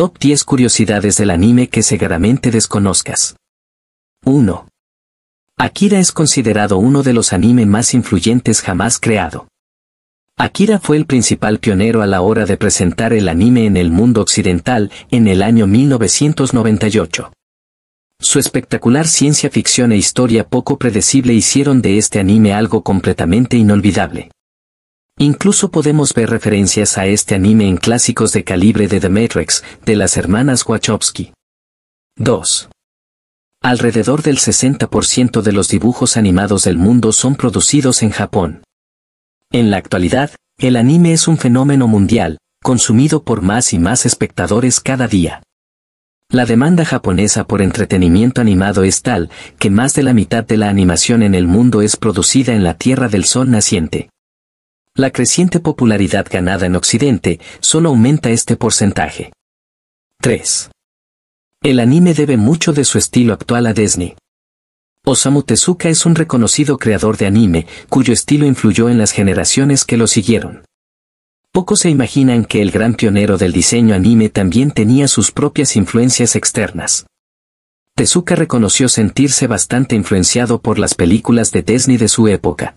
Top 10 curiosidades del anime que seguramente desconozcas. 1. Akira es considerado uno de los anime más influyentes jamás creado. Akira fue el principal pionero a la hora de presentar el anime en el mundo occidental en el año 1998. Su espectacular ciencia ficción e historia poco predecible hicieron de este anime algo completamente inolvidable. Incluso podemos ver referencias a este anime en clásicos de calibre de The Matrix, de las hermanas Wachowski. 2. Alrededor del 60% de los dibujos animados del mundo son producidos en Japón. En la actualidad, el anime es un fenómeno mundial, consumido por más y más espectadores cada día. La demanda japonesa por entretenimiento animado es tal que más de la mitad de la animación en el mundo es producida en la Tierra del Sol naciente. La creciente popularidad ganada en Occidente solo aumenta este porcentaje. 3. El anime debe mucho de su estilo actual a Disney. Osamu Tezuka es un reconocido creador de anime, cuyo estilo influyó en las generaciones que lo siguieron. Pocos se imaginan que el gran pionero del diseño anime también tenía sus propias influencias externas. Tezuka reconoció sentirse bastante influenciado por las películas de Disney de su época.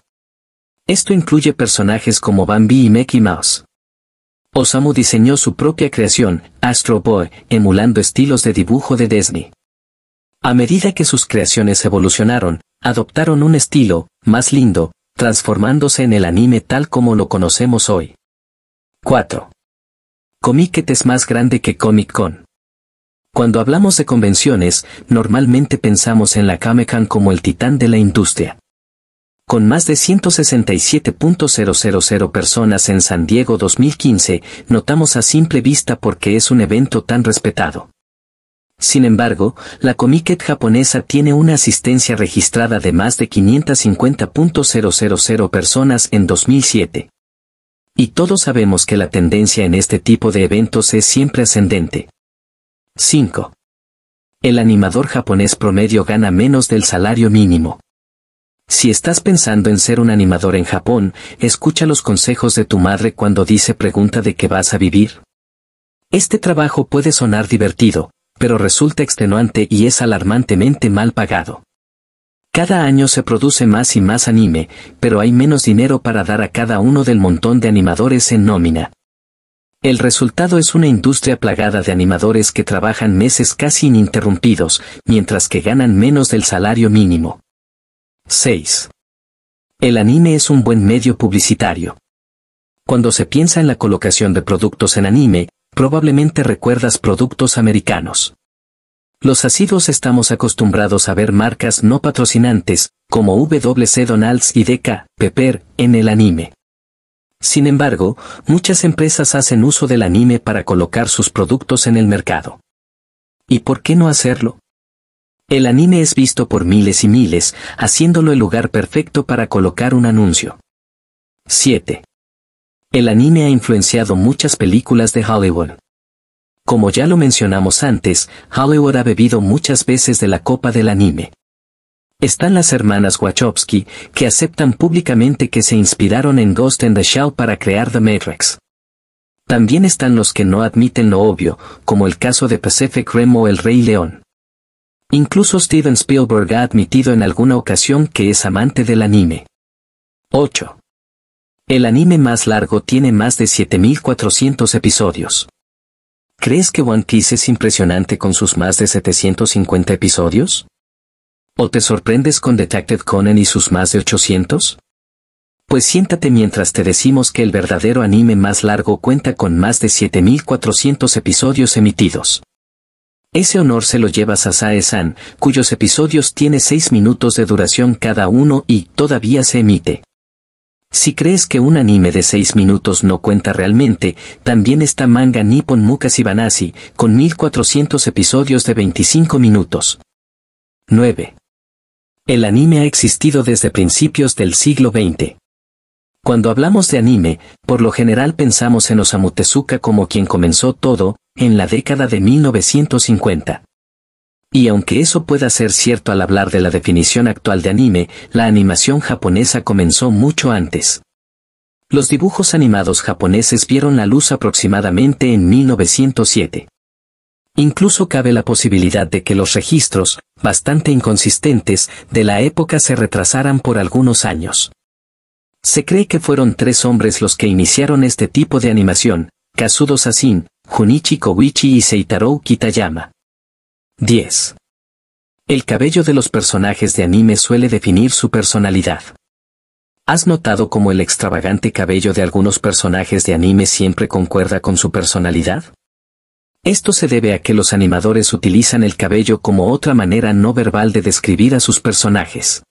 Esto incluye personajes como Bambi y Mickey Mouse. Osamu diseñó su propia creación, Astro Boy, emulando estilos de dibujo de Disney. A medida que sus creaciones evolucionaron, adoptaron un estilo, más lindo, transformándose en el anime tal como lo conocemos hoy. 4. Comiket es más grande que Comic Con. Cuando hablamos de convenciones, normalmente pensamos en la Comic como el titán de la industria con más de 167.000 personas en San Diego 2015, notamos a simple vista porque es un evento tan respetado. Sin embargo, la Comiket japonesa tiene una asistencia registrada de más de 550.000 personas en 2007. Y todos sabemos que la tendencia en este tipo de eventos es siempre ascendente. 5. El animador japonés promedio gana menos del salario mínimo. Si estás pensando en ser un animador en Japón, escucha los consejos de tu madre cuando dice pregunta de qué vas a vivir. Este trabajo puede sonar divertido, pero resulta extenuante y es alarmantemente mal pagado. Cada año se produce más y más anime, pero hay menos dinero para dar a cada uno del montón de animadores en nómina. El resultado es una industria plagada de animadores que trabajan meses casi ininterrumpidos, mientras que ganan menos del salario mínimo. 6. El anime es un buen medio publicitario. Cuando se piensa en la colocación de productos en anime, probablemente recuerdas productos americanos. Los asiduos estamos acostumbrados a ver marcas no patrocinantes, como WC Donalds y Deca, Pepper, en el anime. Sin embargo, muchas empresas hacen uso del anime para colocar sus productos en el mercado. ¿Y por qué no hacerlo? El anime es visto por miles y miles, haciéndolo el lugar perfecto para colocar un anuncio. 7. El anime ha influenciado muchas películas de Hollywood. Como ya lo mencionamos antes, Hollywood ha bebido muchas veces de la copa del anime. Están las hermanas Wachowski, que aceptan públicamente que se inspiraron en Ghost in the Shell para crear The Matrix. También están los que no admiten lo obvio, como el caso de Pacific Rim o El Rey León. Incluso Steven Spielberg ha admitido en alguna ocasión que es amante del anime. 8. El anime más largo tiene más de 7.400 episodios. ¿Crees que One Piece es impresionante con sus más de 750 episodios? ¿O te sorprendes con Detective Conan y sus más de 800? Pues siéntate mientras te decimos que el verdadero anime más largo cuenta con más de 7.400 episodios emitidos. Ese honor se lo lleva Sasae-san, cuyos episodios tiene 6 minutos de duración cada uno y todavía se emite. Si crees que un anime de 6 minutos no cuenta realmente, también está manga Nippon Mukasibanasi, con 1400 episodios de 25 minutos. 9. El anime ha existido desde principios del siglo XX. Cuando hablamos de anime, por lo general pensamos en Osamu Tezuka como quien comenzó todo, en la década de 1950. Y aunque eso pueda ser cierto al hablar de la definición actual de anime, la animación japonesa comenzó mucho antes. Los dibujos animados japoneses vieron la luz aproximadamente en 1907. Incluso cabe la posibilidad de que los registros, bastante inconsistentes, de la época se retrasaran por algunos años. Se cree que fueron tres hombres los que iniciaron este tipo de animación, Kazudo Sasin, Junichi Koichi y Seitarou Kitayama. 10. El cabello de los personajes de anime suele definir su personalidad. ¿Has notado cómo el extravagante cabello de algunos personajes de anime siempre concuerda con su personalidad? Esto se debe a que los animadores utilizan el cabello como otra manera no verbal de describir a sus personajes.